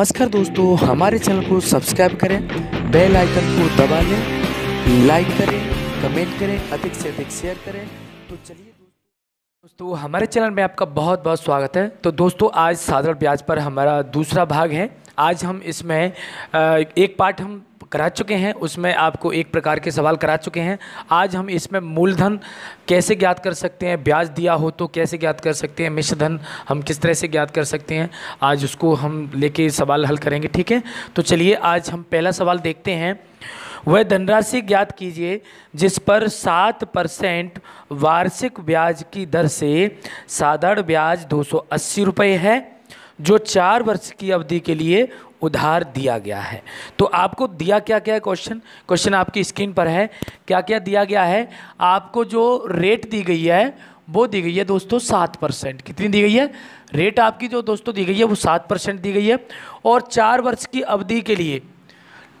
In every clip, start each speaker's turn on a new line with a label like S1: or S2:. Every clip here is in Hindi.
S1: नमस्कार दोस्तों हमारे चैनल को सब्सक्राइब करें बेल आइकन को दबा लें लाइक करें कमेंट करें अधिक से अधिक शेयर करें तो चलिए दोस्तों हमारे चैनल में आपका बहुत बहुत स्वागत है तो दोस्तों आज साधारण ब्याज पर हमारा दूसरा भाग है आज हम इसमें एक पार्ट हम करा चुके हैं उसमें आपको एक प्रकार के सवाल करा चुके हैं आज हम इसमें मूलधन कैसे ज्ञात कर सकते हैं ब्याज दिया हो तो कैसे ज्ञात कर सकते हैं मिश्रधन हम किस तरह से ज्ञात कर सकते हैं आज उसको हम लेके सवाल हल करेंगे ठीक है तो चलिए आज हम पहला सवाल देखते हैं वह धनराशि ज्ञात कीजिए जिस पर सात परसेंट वार्षिक ब्याज की दर से साधारण ब्याज दो सौ अस्सी रुपये है जो चार वर्ष की अवधि के लिए उधार दिया गया है तो आपको दिया क्या क्या है क्वेश्चन क्वेश्चन आपकी स्क्रीन पर है क्या क्या दिया गया है आपको जो रेट दी गई है वो दी गई है दोस्तों सात परसेंट कितनी दी गई है रेट आपकी जो दोस्तों दी गई है वो सात परसेंट दी गई है और चार वर्ष की अवधि के लिए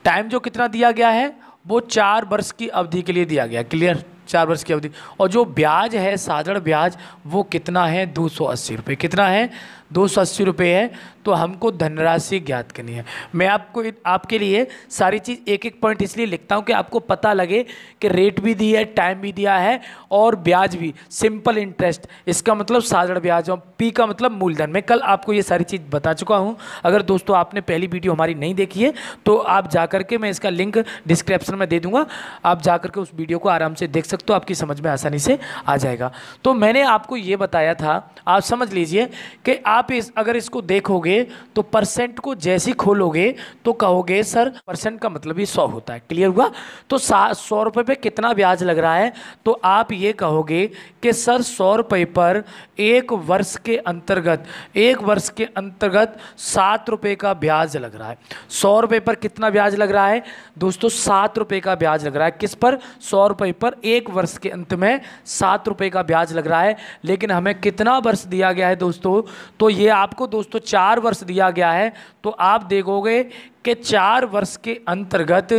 S1: टाइम जो कितना दिया गया है वो चार वर्ष की अवधि के लिए दिया गया क्लियर चार वर्ष की अवधि और जो ब्याज है साधारण ब्याज वो कितना है दो सौ अस्सी रुपये कितना है दो सौ अस्सी रुपये है तो हमको धनराशि ज्ञात करनी है मैं आपको आपके लिए सारी चीज़ एक एक पॉइंट इसलिए लिखता हूँ कि आपको पता लगे कि रेट भी दिया है टाइम भी दिया है और ब्याज भी सिंपल इंटरेस्ट इसका मतलब साधारण ब्याज और पी का मतलब मूलधन मैं कल आपको ये सारी चीज़ बता चुका हूँ अगर दोस्तों आपने पहली वीडियो हमारी नहीं देखी है तो आप जा करके मैं इसका लिंक डिस्क्रिप्शन में दे दूँगा आप जा करके उस वीडियो को आराम से देख सकते कॉन्सेप्ट तो आपकी समझ में आसानी से आ जाएगा तो मैंने आपको ये बताया था आप समझ लीजिए कि आप इस अगर इसको देखोगे तो परसेंट को जैसी खोलोगे तो कहोगे सर परसेंट का मतलब ही सौ होता है क्लियर हुआ तो सौ रुपये पर कितना ब्याज लग रहा है तो आप ये कहोगे कि सर सौ रुपये पर एक वर्ष के अंतर्गत एक वर्ष के अंतर्गत सात रुपये का ब्याज लग रहा है सौ रुपये पर कितना ब्याज लग रहा है दोस्तों सात रुपये का ब्याज लग रहा है किस पर सौ रुपये पर एक वर्ष के अंत में सात रुपये का ब्याज लग रहा है लेकिन हमें कितना वर्ष दिया गया है दोस्तों तो ये आपको दोस्तों चार वर्ष दिया गया है तो आप देखोगे कि चार वर्ष के अंतर्गत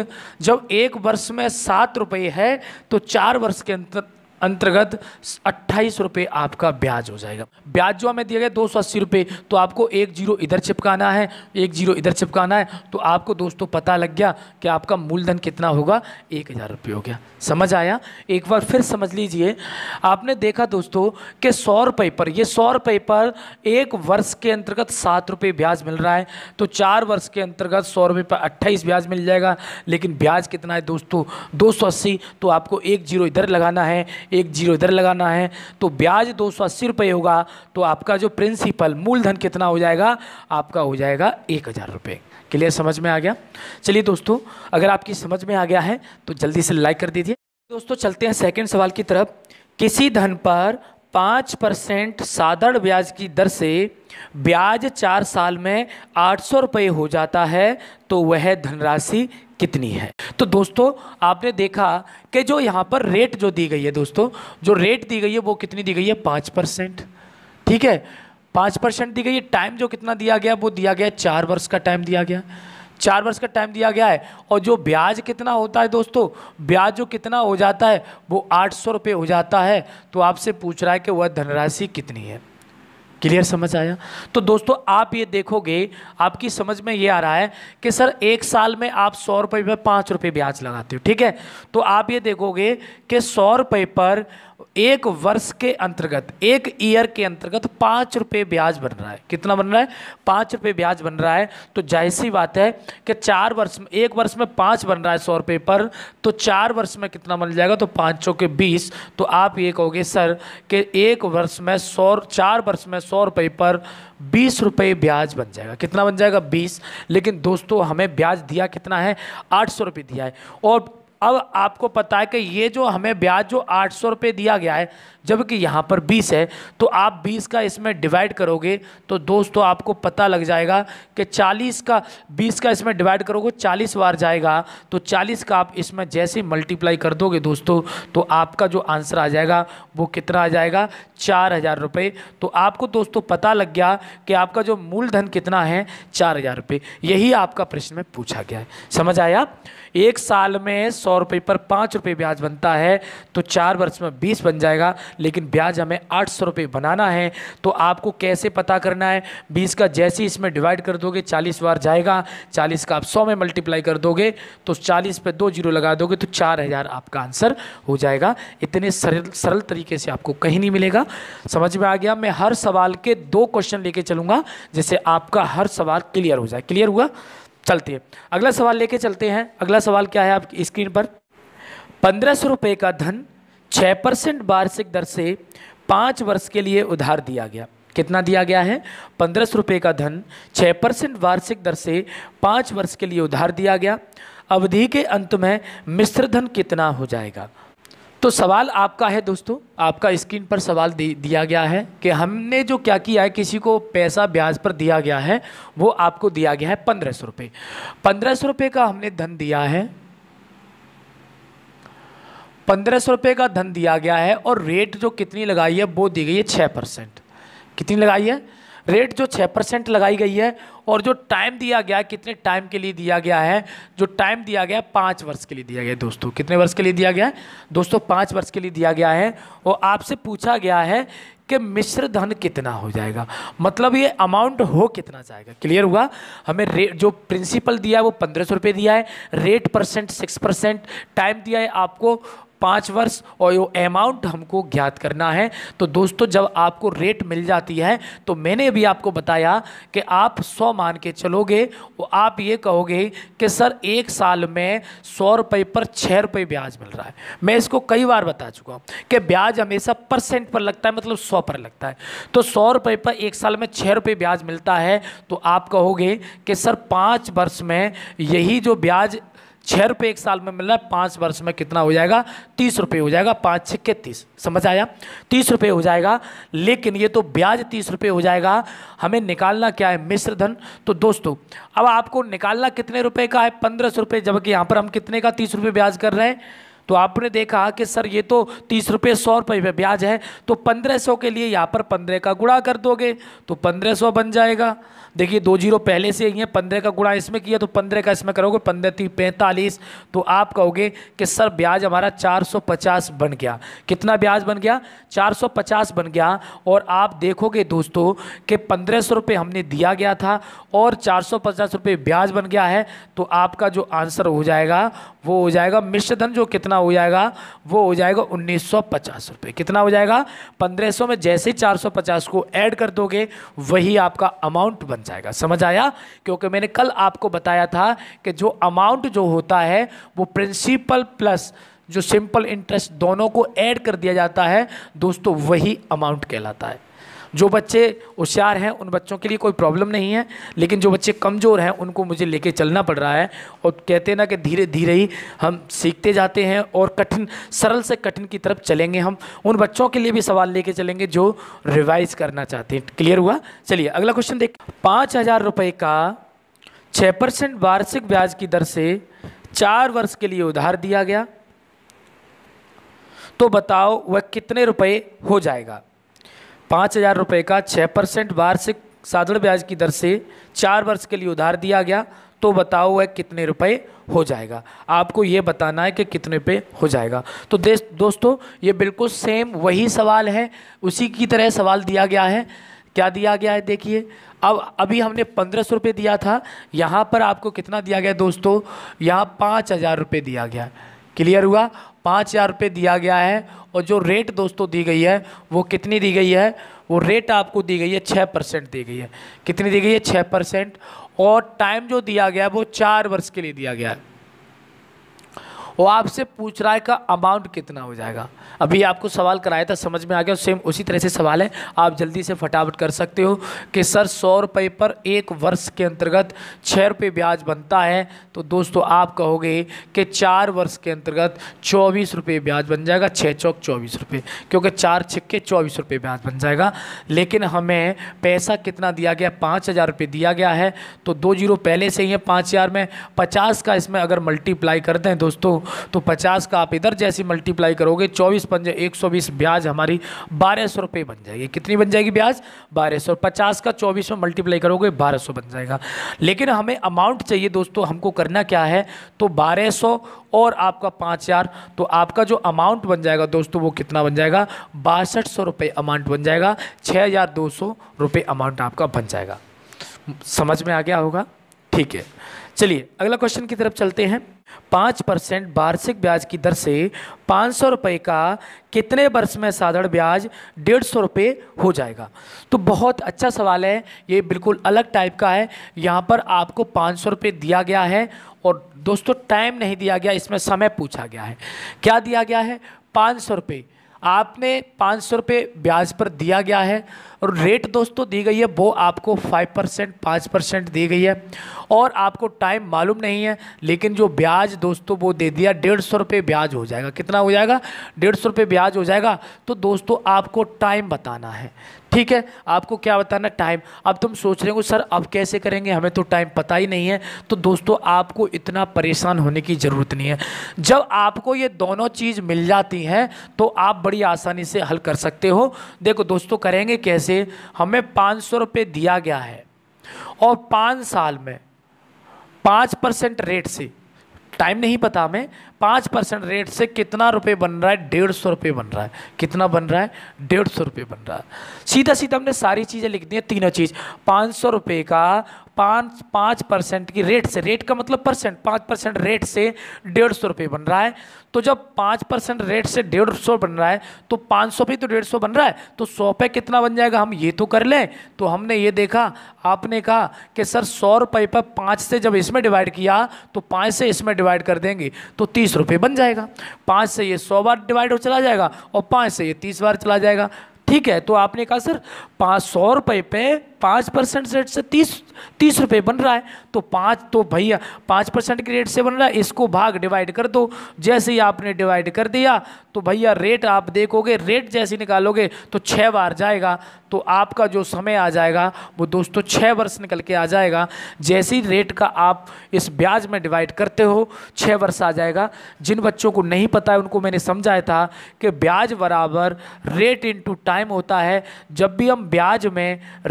S1: जब एक वर्ष में सात रुपये है तो चार वर्ष के अंतर अंतर्गत अट्ठाईस रुपये आपका ब्याज हो जाएगा ब्याज जो हमें दिया गया दो सौ अस्सी रुपये तो आपको एक जीरो इधर चिपकाना है एक जीरो इधर चिपकाना है तो आपको दोस्तों पता लग गया कि आपका मूलधन कितना होगा एक हज़ार रुपये हो गया समझ आया एक बार फिर समझ लीजिए आपने देखा दोस्तों कि सौ रुपये पर ये सौ रुपये पर एक वर्ष के अंतर्गत सात रुपये ब्याज मिल रहा है तो चार वर्ष के अंतर्गत सौ रुपये पर अट्ठाईस ब्याज मिल जाएगा लेकिन ब्याज कितना है दोस्तों दो सौ अस्सी तो आपको एक जीरो इधर लगाना है एक जीरो इधर लगाना है तो ब्याज दो सौ अस्सी रुपये होगा तो आपका जो प्रिंसिपल मूलधन कितना हो जाएगा आपका हो जाएगा एक हज़ार रुपये क्लियर समझ में आ गया चलिए दोस्तों अगर आपकी समझ में आ गया है तो जल्दी से लाइक कर दीजिए दोस्तों चलते हैं सेकेंड सवाल की तरफ किसी धन पर पाँच परसेंट साधारण ब्याज की दर से ब्याज चार साल में आठ सौ रुपये हो जाता है तो वह धनराशि कितनी है तो दोस्तों आपने देखा कि जो यहाँ पर रेट जो दी गई है दोस्तों जो रेट दी गई है वो कितनी दी गई है पाँच परसेंट ठीक है पाँच परसेंट दी गई है टाइम जो कितना दिया गया वो दिया गया चार वर्ष का टाइम दिया गया चार वर्ष का टाइम दिया गया है और जो ब्याज कितना होता है दोस्तों ब्याज जो कितना हो जाता है वो आठ सौ रुपये हो जाता है तो आपसे पूछ रहा है कि वह धनराशि कितनी है क्लियर समझ आया तो दोस्तों आप ये देखोगे आपकी समझ में ये आ रहा है कि सर एक साल में आप सौ रुपये पर पाँच रुपये ब्याज लगाते हो ठीक है तो आप ये देखोगे कि सौ रुपये पर एक वर्ष के अंतर्गत एक ईयर के अंतर्गत पाँच रुपये ब्याज बन रहा है कितना बन रहा है पाँच रुपये ब्याज बन रहा है तो जाहिर सी बात है कि चार वर्ष में एक वर्ष में पाँच बन रहा है सौ रुपये पर तो चार वर्ष में कितना बन जाएगा तो पाँच सौ के बीस तो आप ये कहोगे सर कि एक वर्ष में सौ चार वर्ष में सौ रुपये पर बीस रुपये ब्याज बन जाएगा कितना बन जाएगा बीस लेकिन दोस्तों हमें ब्याज दिया कितना है आठ सौ रुपये दिया है और अब आपको पता है कि ये जो हमें ब्याज जो आठ सौ रुपये दिया गया है जबकि यहाँ पर बीस है तो आप बीस का इसमें डिवाइड करोगे तो दोस्तों आपको पता लग जाएगा कि चालीस का बीस का इसमें डिवाइड करोगे चालीस बार जाएगा तो चालीस का आप इसमें जैसे मल्टीप्लाई कर दोगे दोस्तों तो आपका जो आंसर आ जाएगा वो कितना आ जाएगा चार हज़ार रुपये तो आपको दोस्तों पता लग गया कि आपका जो मूलधन कितना है चार हज़ार रुपये यही आपका प्रश्न में पूछा गया है समझ आया एक साल में सौ सौ रुपये पर पाँच रुपये ब्याज बनता है तो चार वर्ष में बीस बन जाएगा लेकिन ब्याज हमें आठ सौ रुपये बनाना है तो आपको कैसे पता करना है बीस का जैसे इसमें डिवाइड कर दोगे चालीस बार जाएगा चालीस का आप सौ में मल्टीप्लाई कर दोगे तो चालीस पर दो जीरो लगा दोगे तो चार हज़ार आपका आंसर हो जाएगा इतने सरल सरल तरीके से आपको कहीं नहीं मिलेगा समझ में आ गया मैं हर सवाल के दो क्वेश्चन लेके चलूँगा जिससे आपका हर सवाल क्लियर हो जाए क्लियर हुआ चलते हैं अगला सवाल लेके चलते हैं अगला सवाल क्या है आपकी स्क्रीन पर पंद्रह सौ रुपये का धन छः परसेंट वार्षिक दर से पाँच वर्ष के लिए उधार दिया गया कितना दिया गया है पंद्रह सौ रुपये का धन छः परसेंट वार्षिक दर से पाँच वर्ष के लिए उधार दिया गया अवधि के अंत में मिश्र धन कितना हो जाएगा तो सवाल आपका है दोस्तों आपका स्क्रीन पर सवाल दिया गया है कि हमने जो क्या किया है किसी को पैसा ब्याज पर दिया गया है वो आपको दिया गया है पंद्रह सौ रुपये पंद्रह सौ रुपये का हमने धन दिया है पंद्रह सौ रुपये का धन दिया गया है और रेट जो कितनी लगाई है वो दी गई है छः परसेंट कितनी लगाई है रेट जो छः परसेंट लगाई गई है और जो टाइम दिया गया है कितने टाइम के लिए दिया गया है जो टाइम दिया गया है पाँच वर्ष के लिए दिया गया है दोस्तों कितने वर्ष के लिए दिया गया है दोस्तों पाँच वर्ष के लिए दिया गया है और आपसे पूछा गया है कि मिश्र धन कितना हो जाएगा मतलब ये अमाउंट हो कितना जाएगा क्लियर हुआ हमें रेट जो प्रिंसिपल दिया है वो पंद्रह सौ रुपये दिया है rate percent six percent time दिया है आपको पाँच वर्ष और वो अमाउंट हमको ज्ञात करना है तो दोस्तों जब आपको रेट मिल जाती है तो मैंने भी आपको बताया कि आप सौ मान के चलोगे और आप ये कहोगे कि सर एक साल में सौ रुपये पर छः रुपये ब्याज मिल रहा है मैं इसको कई बार बता चुका हूँ कि ब्याज हमेशा परसेंट पर लगता है मतलब सौ पर लगता है तो सौ रुपये पर एक साल में छः रुपये ब्याज मिलता है तो आप कहोगे कि सर पाँच वर्ष में यही जो ब्याज छः रुपये एक साल में मिल रहा है पाँच वर्ष में कितना हो जाएगा तीस रुपये हो जाएगा पाँच के तीस समझ आया तीस रुपये हो जाएगा लेकिन ये तो ब्याज तीस रुपये हो जाएगा हमें निकालना क्या है मिश्र धन तो दोस्तों अब आपको निकालना कितने रुपये का है पंद्रह सौ रुपये जबकि यहाँ पर हम कितने का तीस रुपये ब्याज कर रहे हैं तो आपने देखा कि सर ये तो तीस रुपये सौ रुपये पे ब्याज है तो पंद्रह सौ के लिए यहाँ पर पंद्रह का गुणा कर दोगे तो पंद्रह सौ बन जाएगा देखिए दो जीरो पहले से ही है पंद्रह का गुणा इसमें किया तो पंद्रह का इसमें करोगे पंद्रह तीन पैंतालीस तो आप कहोगे कि सर ब्याज हमारा चार सौ पचास बन गया कितना ब्याज बन गया चार सौ पचास बन गया और आप देखोगे दोस्तों कि पंद्रह सौ रुपये हमने दिया गया था और चार सौ पचास रुपये ब्याज बन गया है तो आपका जो आंसर हो जाएगा वो हो जाएगा मिश्रधन जो कितना हो जाएगा वो हो जाएगा उन्नीस सौ पचास कितना हो जाएगा पंद्रह सौ में जैसे ही चार सौ पचास को ऐड कर दोगे वही आपका अमाउंट बन जाएगा समझ आया क्योंकि मैंने कल आपको बताया था कि जो अमाउंट जो होता है वो प्रिंसिपल प्लस जो सिंपल इंटरेस्ट दोनों को ऐड कर दिया जाता है दोस्तों वही अमाउंट कहलाता है जो बच्चे होशियार हैं उन बच्चों के लिए कोई प्रॉब्लम नहीं है लेकिन जो बच्चे कमज़ोर हैं उनको मुझे लेके चलना पड़ रहा है और कहते हैं ना कि धीरे धीरे ही हम सीखते जाते हैं और कठिन सरल से कठिन की तरफ चलेंगे हम उन बच्चों के लिए भी सवाल लेके चलेंगे जो रिवाइज करना चाहते हैं क्लियर हुआ चलिए अगला क्वेश्चन देख पाँच हज़ार रुपये का छः परसेंट वार्षिक ब्याज की दर से चार वर्ष के लिए उधार दिया गया तो बताओ वह कितने रुपए हो जाएगा पाँच हज़ार रुपये का छः परसेंट वार्षिक साधारण ब्याज की दर से चार वर्ष के लिए उधार दिया गया तो बताओ वह कितने रुपए हो जाएगा आपको ये बताना है कि कितने पे हो जाएगा तो देश दोस्तों ये बिल्कुल सेम वही सवाल है उसी की तरह सवाल दिया गया है क्या दिया गया है देखिए अब अभी हमने पंद्रह सौ रुपये दिया था यहाँ पर आपको कितना दिया गया दोस्तों यहाँ पाँच हज़ार रुपये दिया गया है क्लियर हुआ पाँच हज़ार रुपये दिया गया है और जो रेट दोस्तों दी गई है वो कितनी दी गई है वो रेट आपको दी गई है छः परसेंट दी गई है कितनी दी गई है छः परसेंट और टाइम जो दिया गया है वो चार वर्ष के लिए दिया गया है वो आपसे पूछ रहा है का अमाउंट कितना हो जाएगा अभी आपको सवाल कराया था समझ में आ गया सेम उसी तरह से सवाल है आप जल्दी से फटाफट कर सकते हो कि सर सौ रुपये पर एक वर्ष के अंतर्गत छः रुपये ब्याज बनता है तो दोस्तों आप कहोगे कि चार वर्ष के अंतर्गत चौबीस रुपये ब्याज बन जाएगा छः चौक चौबीस रुपये क्योंकि चार छिक्के चौबीस रुपये ब्याज बन जाएगा लेकिन हमें पैसा कितना दिया गया पाँच हज़ार रुपये दिया गया है तो दो जीरो पहले से ही है पाँच हज़ार में पचास का इसमें अगर मल्टीप्लाई कर दें दोस्तों तो पचास का आप इधर जैसी मल्टीप्लाई करोगे चौबीस पंजे एक सौ बीस ब्याज हमारी बारह सौ रुपये बन जाएगी कितनी बन जाएगी ब्याज बारह सौ पचास का चौबीस में मल्टीप्लाई करोगे बारह सौ बन जाएगा लेकिन हमें अमाउंट चाहिए दोस्तों हमको करना क्या है तो बारह सौ और आपका पाँच हज़ार तो आपका जो अमाउंट बन जाएगा दोस्तों वो कितना बन जाएगा बासठ सौ रुपये अमाउंट बन जाएगा छः हज़ार दो सौ रुपये अमाउंट आपका बन जाएगा समझ में आ गया होगा ठीक है चलिए अगला क्वेश्चन की तरफ चलते हैं पाँच परसेंट वार्षिक ब्याज की दर से पाँच सौ रुपये का कितने वर्ष में साधारण ब्याज डेढ़ सौ रुपये हो जाएगा तो बहुत अच्छा सवाल है ये बिल्कुल अलग टाइप का है यहाँ पर आपको पाँच सौ रुपये दिया गया है और दोस्तों टाइम नहीं दिया गया इसमें समय पूछा गया है क्या दिया गया है पाँच सौ रुपये आपने पाँच सौ रुपये ब्याज पर दिया गया है और रेट दोस्तों दी गई है वो आपको फाइव परसेंट पाँच परसेंट दी गई है और आपको टाइम मालूम नहीं है लेकिन जो ब्याज दोस्तों वो दे दिया डेढ़ सौ रुपये ब्याज हो जाएगा कितना हो जाएगा डेढ़ सौ रुपये ब्याज हो जाएगा तो दोस्तों आपको टाइम बताना है ठीक है आपको क्या बताना टाइम अब तुम सोच रहे हो सर अब कैसे करेंगे हमें तो टाइम पता ही नहीं है तो दोस्तों आपको इतना परेशान होने की ज़रूरत नहीं है जब आपको ये दोनों चीज़ मिल जाती हैं तो आप बड़ी आसानी से हल कर सकते हो देखो दोस्तों करेंगे कैसे हमें पाँच सौ रुपये दिया गया है और पाँच साल में पाँच परसेंट रेट से टाइम नहीं पता हमें पाँच परसेंट रेट से कितना रुपए बन रहा है डेढ़ सौ रुपये बन रहा है कितना बन रहा है डेढ़ सौ रुपये बन रहा है सीधा सीधा हमने सारी चीज़ें लिख दी हैं तीनों चीज़ पाँच सौ रुपये का पाँच पाँच परसेंट की रेट से रेट का मतलब परसेंट पाँच परसेंट रेट से डेढ़ सौ रुपये बन रहा है तो जब पाँच परसेंट रेट से डेढ़ सौ बन रहा है तो पाँच सौ पे तो डेढ़ सौ बन रहा है तो सौ पे कितना बन जाएगा हम ये तो कर लें तो हमने ये देखा आपने कहा कि सर सौ रुपये पर पाँच से जब इसमें डिवाइड किया तो पाँच से इसमें डिवाइड कर देंगे तो तीस रुपये बन जाएगा पाँच से ये सौ बार डिवाइड हो चला जाएगा और पाँच से ये तीस बार चला जाएगा ठीक है तो आपने कहा सर पाँच सौ रुपये पे पाँच परसेंट रेट से तीस तीस रुपये बन रहा है तो पाँच तो भैया पाँच परसेंट के रेट से बन रहा है इसको भाग डिवाइड कर दो जैसे ही आपने डिवाइड कर दिया तो भैया रेट आप देखोगे रेट जैसे निकालोगे तो छः बार जाएगा तो आपका जो समय आ जाएगा वो दोस्तों छः वर्ष निकल के आ जाएगा जैसे ही रेट का आप इस ब्याज में डिवाइड करते हो छः वर्ष आ जाएगा जिन बच्चों को नहीं पता है उनको मैंने समझाया था कि ब्याज बराबर रेट इनटू टाइम होता है जब भी हम ब्याज में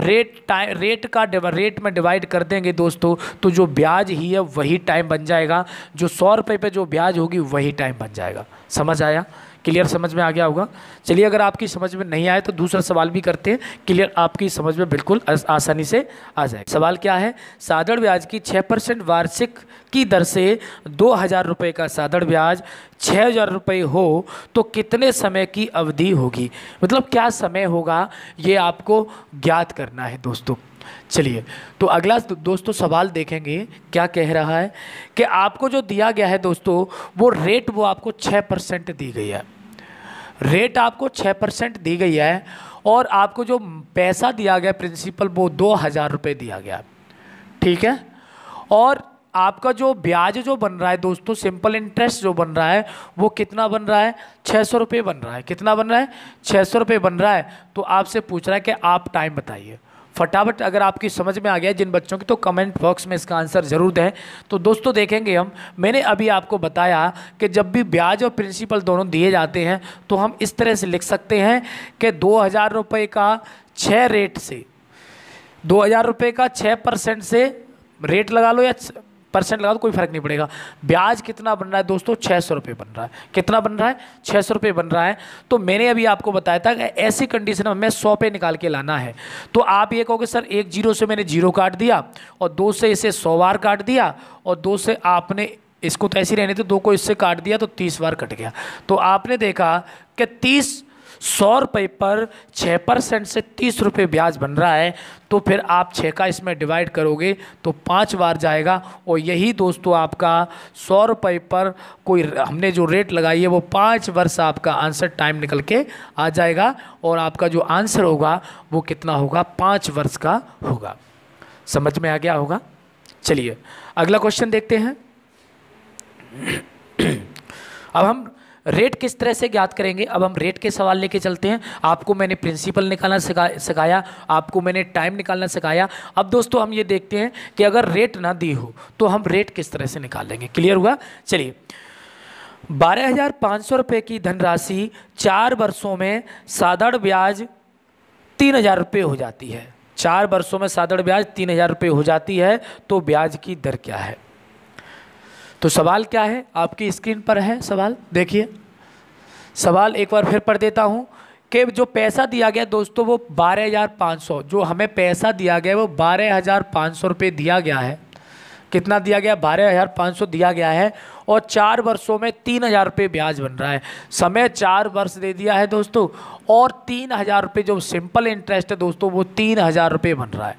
S1: रेट रेट टाइम रेट का रेट में डिवाइड कर देंगे दोस्तों तो जो ब्याज ही है वही टाइम बन जाएगा जो सौ रुपये पर जो ब्याज होगी वही टाइम बन जाएगा समझ आया क्लियर समझ में आ गया होगा चलिए अगर आपकी समझ में नहीं आए तो दूसरा सवाल भी करते हैं क्लियर आपकी समझ में बिल्कुल आसानी से आ जाए सवाल क्या है साधारण ब्याज की छः परसेंट वार्षिक की दर से दो हज़ार रुपये का साधारण ब्याज छः हज़ार रुपये हो तो कितने समय की अवधि होगी मतलब क्या समय होगा ये आपको ज्ञात करना है दोस्तों चलिए तो अगला दोस्तों सवाल देखेंगे क्या कह रहा है कि आपको जो दिया गया है दोस्तों वो रेट वो आपको छः परसेंट दी गई है रेट आपको छः परसेंट दी गई है और आपको जो पैसा दिया गया प्रिंसिपल वो दो हज़ार रुपये दिया गया ठीक है और आपका जो ब्याज जो बन रहा है दोस्तों सिंपल इंटरेस्ट जो बन रहा है वो कितना बन रहा है छः सौ रुपये बन रहा है कितना बन रहा है छः सौ रुपये बन रहा है तो आपसे पूछ रहा है कि आप टाइम बताइए फटाफट अगर आपकी समझ में आ गया जिन बच्चों की तो कमेंट बॉक्स में इसका आंसर ज़रूर दें तो दोस्तों देखेंगे हम मैंने अभी आपको बताया कि जब भी ब्याज और प्रिंसिपल दोनों दिए जाते हैं तो हम इस तरह से लिख सकते हैं कि दो हज़ार रुपये का छः रेट से दो हज़ार रुपये का छः परसेंट से रेट लगा लो या परसेंट लगा तो कोई फर्क नहीं पड़ेगा ब्याज कितना बन रहा है दोस्तों छः सौ रुपये बन रहा है कितना बन रहा है छः सौ रुपये बन रहा है तो मैंने अभी आपको बताया था कि ऐसी कंडीशन में हमें सौ पे निकाल के लाना है तो आप ये कहोगे सर एक जीरो से मैंने जीरो काट दिया और दो से इसे सौ बार काट दिया और दो से आपने इसको तो ऐसे रहने थे दो को इससे काट दिया तो तीस बार कट गया तो आपने देखा कि तीस सौ रुपये पर छः परसेंट से तीस रुपये ब्याज बन रहा है तो फिर आप छः का इसमें डिवाइड करोगे तो पाँच बार जाएगा और यही दोस्तों आपका सौ रुपये पर कोई हमने जो रेट लगाई है वो पाँच वर्ष आपका आंसर टाइम निकल के आ जाएगा और आपका जो आंसर होगा वो कितना होगा पाँच वर्ष का होगा समझ में आ गया होगा चलिए अगला क्वेश्चन देखते हैं अब हम रेट किस तरह से ज्ञात करेंगे अब हम रेट के सवाल लेके चलते हैं आपको मैंने प्रिंसिपल निकालना सिखाया आपको मैंने टाइम निकालना सिखाया अब दोस्तों हम ये देखते हैं कि अगर रेट ना दी हो तो हम रेट किस तरह से निकालेंगे क्लियर हुआ चलिए बारह हज़ार पाँच सौ रुपये की धनराशि चार वर्षों में साधारण ब्याज तीन हज़ार रुपये हो जाती है चार वर्षों में साधारण ब्याज तीन हज़ार रुपये हो जाती है तो ब्याज की दर क्या है तो सवाल क्या है आपकी स्क्रीन पर है सवाल देखिए सवाल एक बार फिर पढ़ देता हूँ कि जो पैसा दिया गया दोस्तों वो बारह हज़ार पाँच सौ जो हमें पैसा दिया गया वो बारह हज़ार पाँच सौ रुपये दिया गया है कितना दिया गया बारह हज़ार पाँच सौ दिया गया है और चार वर्षों में तीन हज़ार रुपये ब्याज बन रहा है समय चार वर्ष दे दिया है दोस्तों और तीन हज़ार रुपये जो सिंपल इंटरेस्ट है दोस्तों वो तीन हज़ार रुपये बन रहा है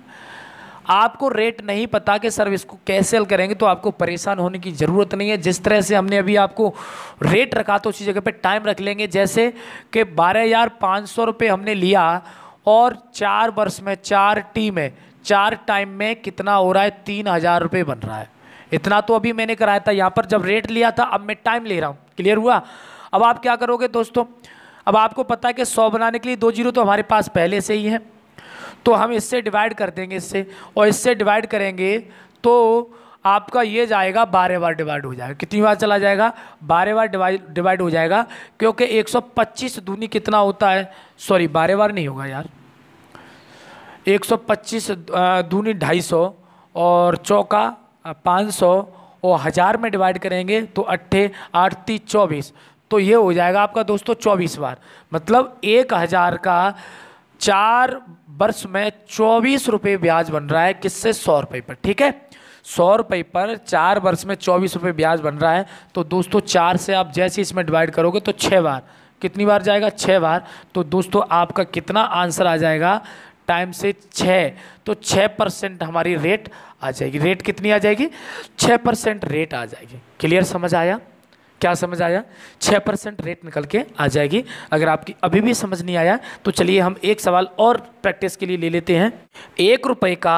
S1: आपको रेट नहीं पता कि सर इसको कैसे करेंगे तो आपको परेशान होने की ज़रूरत नहीं है जिस तरह से हमने अभी आपको रेट रखा तो उसी जगह पे टाइम रख लेंगे जैसे कि बारह हज़ार पाँच सौ रुपये हमने लिया और चार वर्ष में चार टी में चार टाइम में कितना हो रहा है तीन हज़ार रुपये बन रहा है इतना तो अभी मैंने कराया था यहाँ पर जब रेट लिया था अब मैं टाइम ले रहा हूँ क्लियर हुआ अब आप क्या करोगे दोस्तों अब आपको पता है कि सौ बनाने के लिए दो जीरो तो हमारे पास पहले से ही है तो हम इससे डिवाइड कर देंगे इससे और इससे डिवाइड करेंगे तो आपका ये जाएगा बारह बार डिवाइड हो जाएगा कितनी बार चला जाएगा बारह बार डिवाइड हो जाएगा क्योंकि 125 दूनी कितना होता है सॉरी बारह बार नहीं होगा यार 125 दूनी ढाई और चौका 500 और हज़ार में डिवाइड करेंगे तो अट्ठे आठ तीस चौबीस तो ये हो जाएगा आपका दोस्तों चौबीस बार मतलब एक हज़ार का चार वर्ष में चौबीस रुपये ब्याज बन रहा है किससे सौ रुपये पर ठीक है सौ रुपये पर चार वर्ष में चौबीस रुपये ब्याज बन रहा है तो दोस्तों चार से आप जैसे इसमें डिवाइड करोगे तो छः बार कितनी बार जाएगा छः बार तो दोस्तों आपका कितना आंसर आ जाएगा टाइम से छः तो छः परसेंट हमारी रेट आ जाएगी रेट कितनी आ जाएगी छः परसेंट रेट आ जाएगी क्लियर समझ आया क्या समझ आया छः परसेंट रेट निकल के आ जाएगी अगर आपकी अभी भी समझ नहीं आया तो चलिए हम एक सवाल और प्रैक्टिस के लिए ले लेते हैं एक रुपये का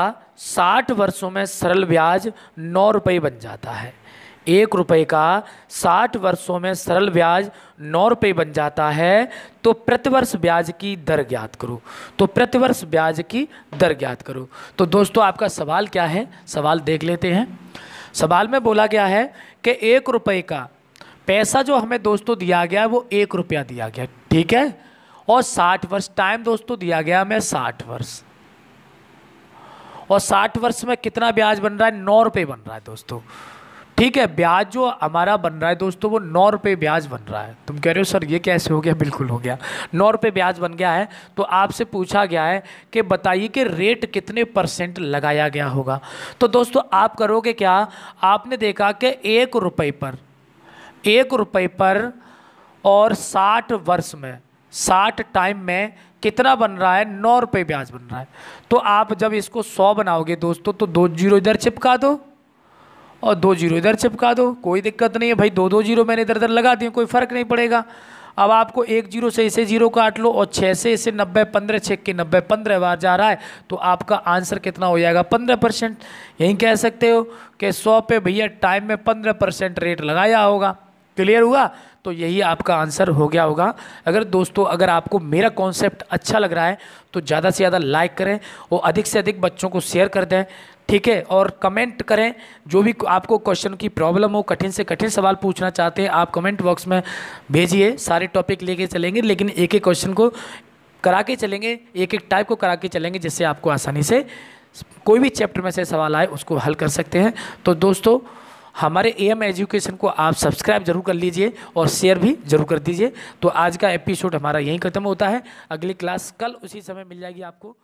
S1: साठ वर्षों में सरल ब्याज नौ रुपये बन जाता है एक रुपये का साठ वर्षों में सरल ब्याज नौ रुपये बन जाता है तो प्रतिवर्ष ब्याज की दर ज्ञात करो तो प्रतिवर्ष ब्याज की दर ज्ञात करो तो दोस्तों आपका सवाल क्या है सवाल देख लेते हैं सवाल में बोला गया है कि एक रुपये का पैसा जो हमें दोस्तों दिया गया है वो एक रुपया दिया गया ठीक है और साठ वर्ष टाइम दोस्तों दिया गया हमें साठ वर्ष और साठ वर्ष में कितना ब्याज बन रहा है नौ रुपये बन रहा है दोस्तों ठीक है ब्याज जो हमारा बन रहा है दोस्तों वो नौ रुपये ब्याज बन रहा है तुम कह रहे हो सर ये कैसे हो गया बिल्कुल हो गया नौ रुपये ब्याज बन गया है तो आपसे पूछा गया है कि बताइए कि रेट कितने परसेंट लगाया गया होगा तो दोस्तों आप करोगे क्या आपने देखा कि एक रुपये पर एक रुपये पर और साठ वर्ष में साठ टाइम में कितना बन रहा है नौ रुपये ब्याज बन रहा है तो आप जब इसको सौ बनाओगे दोस्तों तो दो जीरो इधर चिपका दो और दो जीरो इधर चिपका दो कोई दिक्कत नहीं है भाई दो दो जीरो मैंने इधर उधर लगा दिए कोई फ़र्क नहीं पड़ेगा अब आपको एक जीरो से इसे जीरो काट लो और छः से इसे नब्बे पंद्रह छः के नब्बे पंद्रह बार जा रहा है तो आपका आंसर कितना हो जाएगा पंद्रह परसेंट यहीं कह सकते हो कि सौ पे भैया टाइम में पंद्रह परसेंट रेट लगाया होगा क्लियर हुआ तो यही आपका आंसर हो गया होगा अगर दोस्तों अगर आपको मेरा कॉन्सेप्ट अच्छा लग रहा है तो ज़्यादा से ज़्यादा लाइक करें और अधिक से अधिक बच्चों को शेयर कर दें ठीक है और कमेंट करें जो भी आपको क्वेश्चन की प्रॉब्लम हो कठिन से कठिन सवाल पूछना चाहते हैं आप कमेंट बॉक्स में भेजिए सारे टॉपिक लेके चलेंगे लेकिन एक एक क्वेश्चन को करा के चलेंगे एक एक टाइप को करा के चलेंगे जिससे आपको आसानी से कोई भी चैप्टर में से सवाल आए उसको हल कर सकते हैं तो दोस्तों हमारे एम एजुकेशन को आप सब्सक्राइब जरूर कर लीजिए और शेयर भी जरूर कर दीजिए तो आज का एपिसोड हमारा यहीं ख़त्म होता है अगली क्लास कल उसी समय मिल जाएगी आपको